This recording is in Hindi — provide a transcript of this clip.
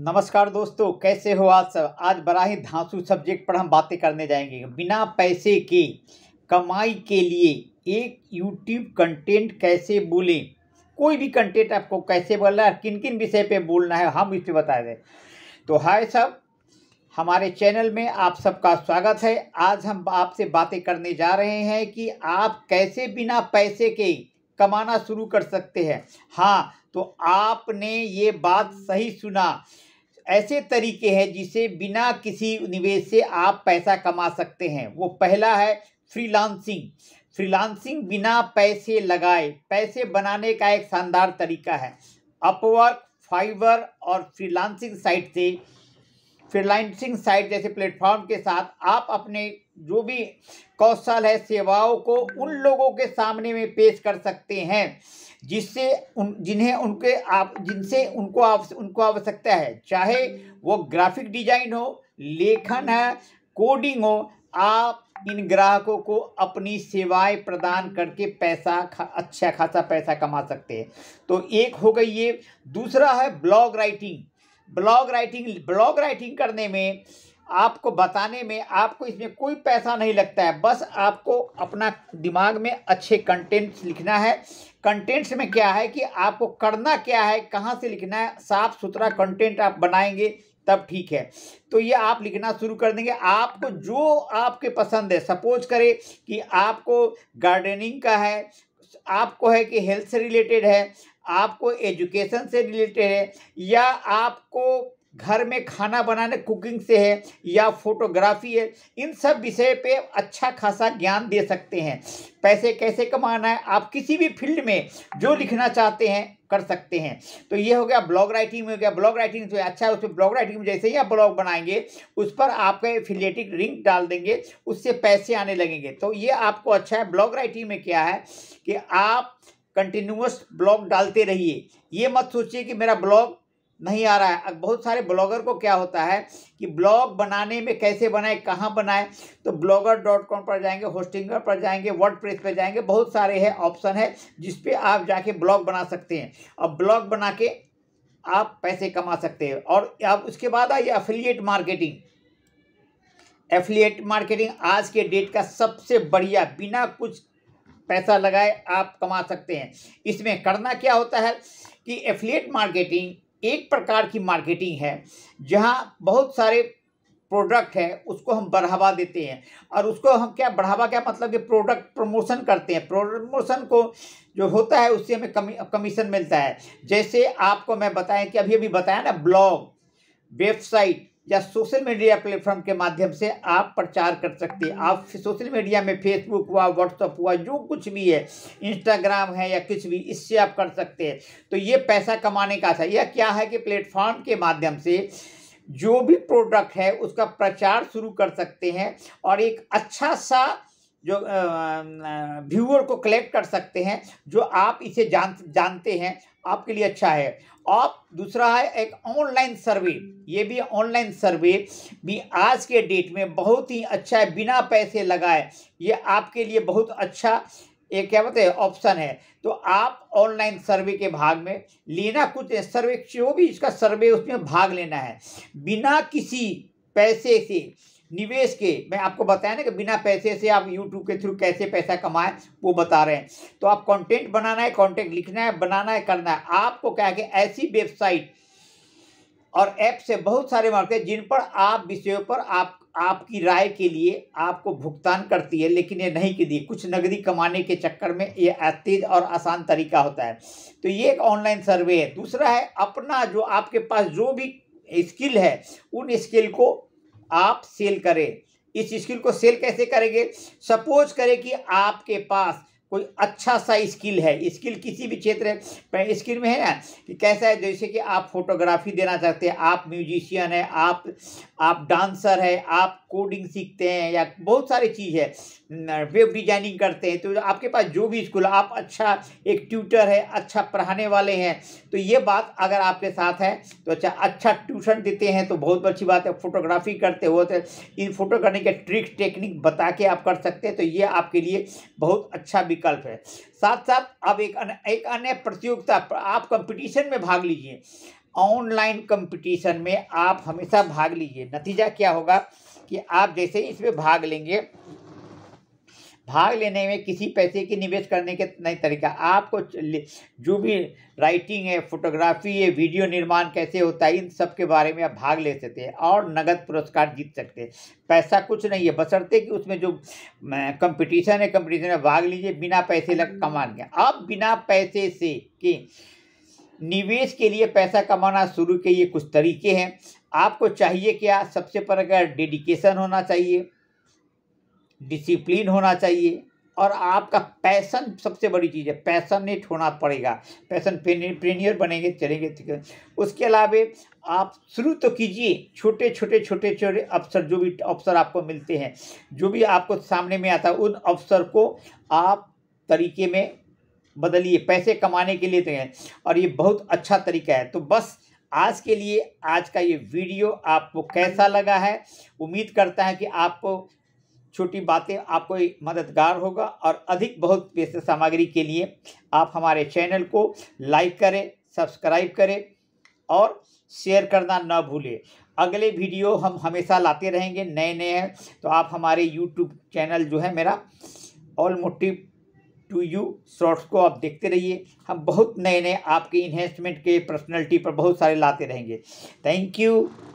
नमस्कार दोस्तों कैसे हो आज सब आज बड़ा ही धांसू सब्जेक्ट पर हम बातें करने जाएंगे बिना पैसे के कमाई के लिए एक यूट्यूब कंटेंट कैसे बोले कोई भी कंटेंट आपको कैसे बोलना है किन किन विषय पे बोलना है हम इसे बता दें तो हाय सब हमारे चैनल में आप सबका स्वागत है आज हम आपसे बातें करने जा रहे हैं कि आप कैसे बिना पैसे के कमाना शुरू कर सकते हैं हाँ तो आपने ये बात सही सुना ऐसे तरीके हैं जिसे बिना किसी निवेश से आप पैसा कमा सकते हैं वो पहला है फ्रीलांसिंग फ्रीलांसिंग बिना पैसे लगाए पैसे बनाने का एक शानदार तरीका है अपवर्क फाइबर और फ्रीलांसिंग साइट से फ्रीलांसिंग साइट जैसे प्लेटफॉर्म के साथ आप अपने जो भी कौशल है सेवाओं को उन लोगों के सामने में पेश कर सकते हैं जिससे उन जिन्हें उनके आप जिनसे उनको आप उनको आवश्यकता है चाहे वो ग्राफिक डिजाइन हो लेखन है कोडिंग हो आप इन ग्राहकों को अपनी सेवाएं प्रदान करके पैसा खा, अच्छा खासा पैसा कमा सकते हैं तो एक हो गई ये दूसरा है blog writing blog writing blog writing करने में आपको बताने में आपको इसमें कोई पैसा नहीं लगता है बस आपको अपना दिमाग में अच्छे कंटेंट्स लिखना है कंटेंट्स में क्या है कि आपको करना क्या है कहाँ से लिखना है साफ सुथरा कंटेंट आप बनाएंगे तब ठीक है तो ये आप लिखना शुरू कर देंगे आपको जो आपके पसंद है सपोज करें कि आपको गार्डनिंग का है आपको है कि हेल्थ से रिलेटेड है आपको एजुकेशन से रिलेटेड है या आपको घर में खाना बनाने कुकिंग से है या फोटोग्राफी है इन सब विषय पे अच्छा खासा ज्ञान दे सकते हैं पैसे कैसे कमाना है आप किसी भी फील्ड में जो लिखना चाहते हैं कर सकते हैं तो ये हो गया ब्लॉग राइटिंग में हो गया ब्लॉग राइटिंग से अच्छा है उसमें ब्लॉग राइटिंग में जैसे ही आप ब्लॉग बनाएंगे उस पर आपका एफिलेटिक लिंक डाल देंगे उससे पैसे आने लगेंगे तो ये आपको अच्छा है ब्लॉग राइटिंग में क्या है कि आप कंटिन्यूस ब्लॉग डालते रहिए ये मत सोचिए कि मेरा ब्लॉग नहीं आ रहा है अब बहुत सारे ब्लॉगर को क्या होता है कि ब्लॉग बनाने में कैसे बनाए कहाँ बनाए तो ब्लॉगर डॉट कॉम पर जाएंगे होस्टिंगर पर जाएंगे वर्ड प्रेस पर जाएंगे बहुत सारे है ऑप्शन है जिसपे आप जाके ब्लॉग बना सकते हैं और ब्लॉग बना के आप पैसे कमा सकते हैं और आप उसके बाद आइए एफिलिएट मार्केटिंग एफिलिएट मार्केटिंग आज के डेट का सबसे बढ़िया बिना कुछ पैसा लगाए आप कमा सकते हैं इसमें करना क्या होता है कि एफिलिएट मार्केटिंग एक प्रकार की मार्केटिंग है जहां बहुत सारे प्रोडक्ट है उसको हम बढ़ावा देते हैं और उसको हम क्या बढ़ावा क्या मतलब कि प्रोडक्ट प्रमोशन करते हैं प्रमोशन को जो होता है उससे हमें कमी कमीशन मिलता है जैसे आपको मैं बताएं कि अभी अभी बताया ना ब्लॉग वेबसाइट या सोशल मीडिया प्लेटफॉर्म के माध्यम से आप प्रचार कर सकते हैं आप सोशल मीडिया में फेसबुक हुआ व्हाट्सअप हुआ जो कुछ भी है इंस्टाग्राम है या कुछ भी इससे आप कर सकते हैं तो ये पैसा कमाने का था यह क्या है कि प्लेटफॉर्म के माध्यम से जो भी प्रोडक्ट है उसका प्रचार शुरू कर सकते हैं और एक अच्छा सा जो व्यूअर को कलेक्ट कर सकते हैं जो आप इसे जान जानते हैं आपके लिए अच्छा है आप दूसरा है एक ऑनलाइन सर्वे ये भी ऑनलाइन सर्वे भी आज के डेट में बहुत ही अच्छा है बिना पैसे लगाए ये आपके लिए बहुत अच्छा ये क्या बोलते हैं ऑप्शन है तो आप ऑनलाइन सर्वे के भाग में लेना कुछ सर्वे जो भी इसका सर्वे उसमें भाग लेना है बिना किसी पैसे से निवेश के मैं आपको बताया ना कि बिना पैसे से आप यूट्यूब के थ्रू कैसे पैसा कमाएं वो बता रहे हैं तो आप कंटेंट बनाना है कंटेंट लिखना है बनाना है करना है आपको क्या है कि ऐसी वेबसाइट और ऐप से बहुत सारे मार्केट जिन पर आप विषयों पर आप आपकी राय के लिए आपको भुगतान करती है लेकिन ये नहीं के दिए कुछ नगदी कमाने के चक्कर में ये तेज और आसान तरीका होता है तो ये एक ऑनलाइन सर्वे है दूसरा है अपना जो आपके पास जो भी स्किल है उन स्किल को आप सेल करें इस स्किल को सेल कैसे करेंगे सपोज करें कि आपके पास कोई अच्छा सा स्किल है स्किल किसी भी क्षेत्र स्किल में है ना कि कैसा है जैसे कि आप फोटोग्राफी देना चाहते हैं आप म्यूजिशियन है आप आप डांसर है आप कोडिंग सीखते हैं या बहुत सारी चीज़ है वेब डिजाइनिंग करते हैं तो आपके पास जो भी स्कूल आप अच्छा एक ट्यूटर है अच्छा पढ़ाने वाले हैं तो ये बात अगर आपके साथ है तो अच्छा अच्छा ट्यूशन देते हैं तो बहुत अच्छी बात है फोटोग्राफी करते हुए तो इन फोटो करने के ट्रिक टेक्निक बता के आप कर सकते हैं तो ये आपके लिए बहुत अच्छा विकल्प है साथ साथ अब एक अन, एक अन्य प्रतियोगिता आप कंपटीशन में भाग लीजिए ऑनलाइन कंपटीशन में आप हमेशा भाग लीजिए नतीजा क्या होगा कि आप जैसे इसमें भाग लेंगे भाग लेने में किसी पैसे की निवेश करने के नए तरीका आपको जो भी राइटिंग है फोटोग्राफी है वीडियो निर्माण कैसे होता है इन सब के बारे में आप भाग ले सकते हैं और नगद पुरस्कार जीत सकते हैं पैसा कुछ नहीं है बसरते कि उसमें जो कंपटीशन है कंपटीशन में भाग लीजिए बिना पैसे लग कमा लिया अब बिना पैसे से कि निवेश के लिए पैसा कमाना शुरू के ये कुछ तरीके हैं आपको चाहिए क्या सबसे पर अगर डेडिकेशन होना चाहिए डिसिप्लिन होना चाहिए और आपका पैसन सबसे बड़ी चीज़ है पैसनेट होना पड़ेगा पैसन प्रेनियर बनेंगे चलेंगे उसके अलावा आप शुरू तो कीजिए छोटे छोटे छोटे छोटे अवसर जो भी अवसर आपको मिलते हैं जो भी आपको सामने में आता है उन अवसर को आप तरीके में बदलिए पैसे कमाने के लिए तो हैं और ये बहुत अच्छा तरीका है तो बस आज के लिए आज का ये वीडियो आपको कैसा लगा है उम्मीद करता है कि आपको छोटी बातें आपको मददगार होगा और अधिक बहुत बेहतर सामग्री के लिए आप हमारे चैनल को लाइक करें सब्सक्राइब करें और शेयर करना ना भूलें अगले वीडियो हम हमेशा लाते रहेंगे नए नए हैं तो आप हमारे यूट्यूब चैनल जो है मेरा all motive to you shorts को आप देखते रहिए हम बहुत नए नए आपके इन्हेंसमेंट के पर्सनैलिटी पर बहुत सारे लाते रहेंगे थैंक यू